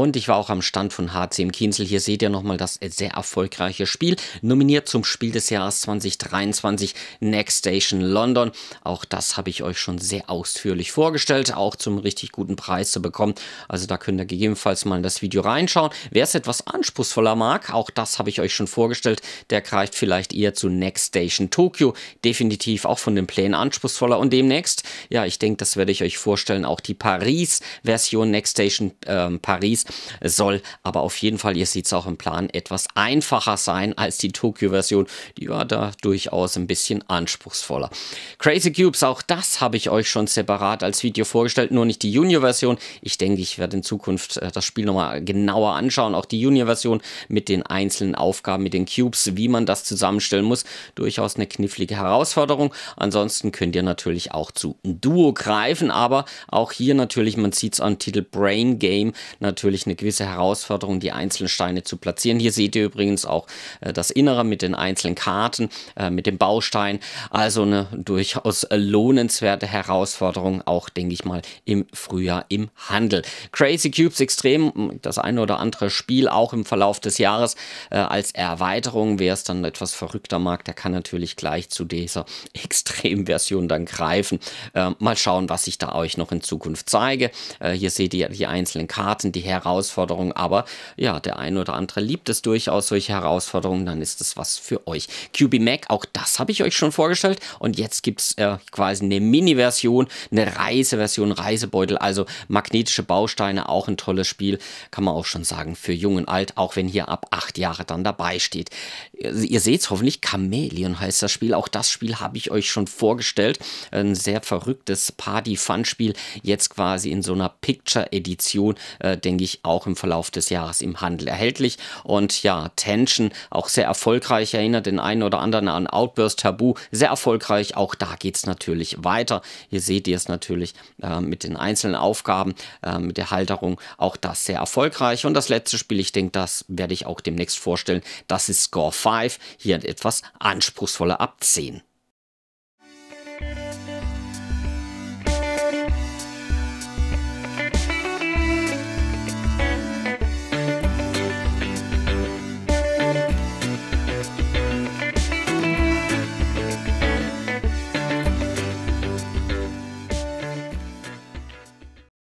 Und ich war auch am Stand von HCM Kinsel. Hier seht ihr nochmal das sehr erfolgreiche Spiel. Nominiert zum Spiel des Jahres 2023 Next Station London. Auch das habe ich euch schon sehr ausführlich vorgestellt. Auch zum richtig guten Preis zu bekommen. Also da könnt ihr gegebenenfalls mal in das Video reinschauen. Wer es etwas anspruchsvoller mag, auch das habe ich euch schon vorgestellt. Der greift vielleicht eher zu Next Station Tokyo. Definitiv auch von den Plänen anspruchsvoller. Und demnächst, ja, ich denke, das werde ich euch vorstellen. Auch die Paris-Version Next Station ähm, Paris es soll aber auf jeden Fall, ihr seht es auch im Plan, etwas einfacher sein als die Tokyo-Version. Die war da durchaus ein bisschen anspruchsvoller. Crazy Cubes, auch das habe ich euch schon separat als Video vorgestellt, nur nicht die Junior-Version. Ich denke, ich werde in Zukunft äh, das Spiel nochmal genauer anschauen. Auch die Junior-Version mit den einzelnen Aufgaben, mit den Cubes, wie man das zusammenstellen muss. Durchaus eine knifflige Herausforderung. Ansonsten könnt ihr natürlich auch zu Duo greifen, aber auch hier natürlich, man sieht es am Titel Brain Game, natürlich natürlich eine gewisse Herausforderung, die einzelnen Steine zu platzieren. Hier seht ihr übrigens auch äh, das Innere mit den einzelnen Karten, äh, mit dem Baustein. Also eine durchaus lohnenswerte Herausforderung, auch denke ich mal im Frühjahr im Handel. Crazy Cubes Extrem, das eine oder andere Spiel auch im Verlauf des Jahres äh, als Erweiterung. Wer es dann etwas verrückter mag, der kann natürlich gleich zu dieser Extremversion dann greifen. Äh, mal schauen, was ich da euch noch in Zukunft zeige. Äh, hier seht ihr die einzelnen Karten, die Herausforderungen Herausforderung, aber ja, der ein oder andere liebt es durchaus, solche Herausforderungen, dann ist es was für euch. QB Mac, auch das habe ich euch schon vorgestellt und jetzt gibt es äh, quasi eine Mini-Version, eine Reiseversion, Reisebeutel, also magnetische Bausteine, auch ein tolles Spiel, kann man auch schon sagen, für jung und alt, auch wenn hier ab acht Jahre dann dabei steht. Also ihr seht es hoffentlich, Chameleon heißt das Spiel, auch das Spiel habe ich euch schon vorgestellt, ein sehr verrücktes Party-Fun-Spiel, jetzt quasi in so einer Picture-Edition, äh, denke ich, auch im Verlauf des Jahres im Handel erhältlich. Und ja, Tension auch sehr erfolgreich, erinnert den einen oder anderen an Outburst Tabu, sehr erfolgreich. Auch da geht es natürlich weiter. Hier seht ihr es natürlich äh, mit den einzelnen Aufgaben, äh, mit der Halterung. Auch das sehr erfolgreich. Und das letzte Spiel, ich denke, das werde ich auch demnächst vorstellen. Das ist Score 5. Hier etwas anspruchsvoller ab 10.